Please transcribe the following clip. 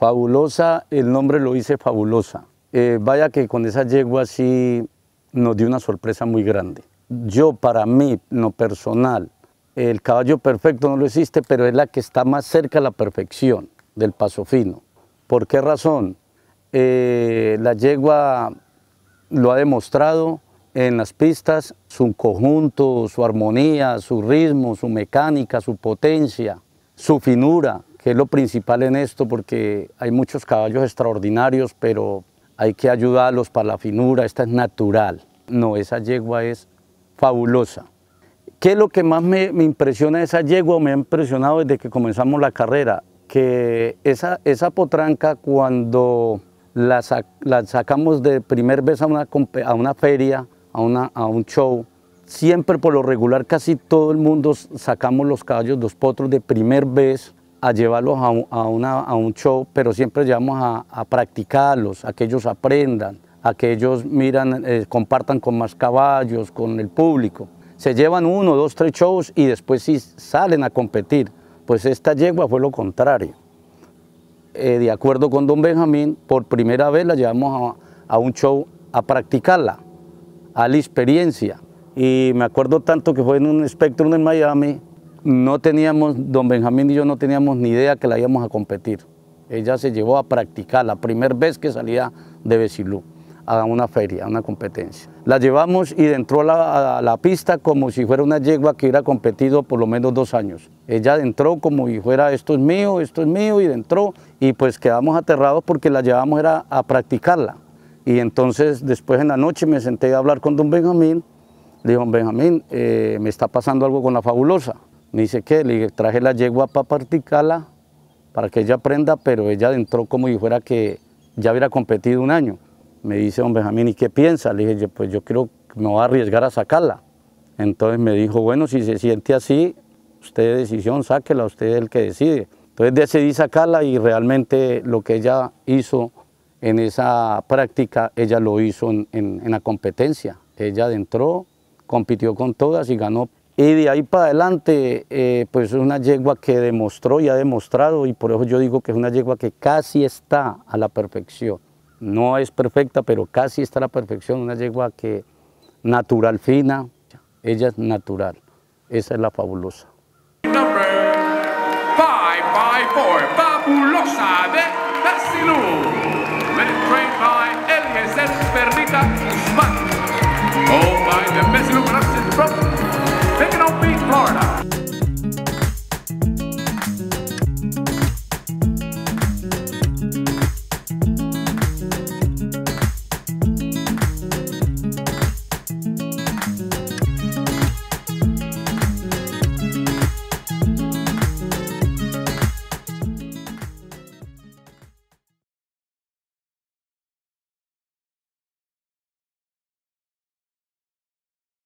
Fabulosa, el nombre lo hice Fabulosa. Eh, vaya que con esa yegua sí nos dio una sorpresa muy grande. Yo, para mí, no personal, el caballo perfecto no lo existe, pero es la que está más cerca a la perfección del paso fino. ¿Por qué razón? Eh, la yegua lo ha demostrado en las pistas, su conjunto, su armonía, su ritmo, su mecánica, su potencia, su finura, que es lo principal en esto, porque hay muchos caballos extraordinarios, pero hay que ayudarlos para la finura, esta es natural. No, esa yegua es fabulosa. ¿Qué es lo que más me, impresiona de esa yegua? Me ha impresionado desde que comenzamos la carrera, que esa, esa potranca cuando la, sacamos de primer vez a una, a una feria, a, una, a un show, siempre por lo regular casi todo el mundo sacamos los caballos, los potros de primer vez a llevarlos a, un show, pero siempre llevamos a, practicarlos, a que ellos aprendan, a que ellos miran, eh, compartan con más caballos, con el público. Se llevan uno, dos, tres shows y después sí salen a competir. Pues esta yegua fue lo contrario. Eh, de acuerdo con don Benjamín, por primera vez la llevamos a, a un show a practicarla, a la experiencia. Y me acuerdo tanto que fue en un espectro en Miami, no teníamos, don Benjamín y yo no teníamos ni idea que la íbamos a competir. Ella se llevó a practicar la primera vez que salía de Besilú a una feria, a una competencia. La llevamos y entró a la, pista como si fuera una yegua que hubiera competido por lo menos dos años. Ella entró como si fuera esto es mío, esto es mío y entró y pues quedamos aterrados porque la llevamos era a practicarla. Y entonces después en la noche me senté a hablar con don Benjamín. Le dije, don Benjamín, eh, me está pasando algo con la fabulosa. Me dice, ¿qué? Le dije, traje la yegua para practicarla, para que ella aprenda, pero ella entró como si fuera que ya hubiera competido un año. Me dice, don Benjamín, ¿y qué piensa? Le dije, pues yo creo que me voy a arriesgar a sacarla. Entonces me dijo, bueno, si se siente así, usted de decisión, sáquela, usted es el que decide. Entonces decidí sacarla y realmente lo que ella hizo en esa práctica, ella lo hizo en, en la competencia. Ella entró, compitió con todas y ganó y de ahí para adelante, eh, pues es una yegua que demostró y ha demostrado, y por eso yo digo que es una yegua que casi está a la perfección. No es perfecta, pero casi está a la perfección, una yegua que natural, fina, ella es natural, esa es la fabulosa. Oh,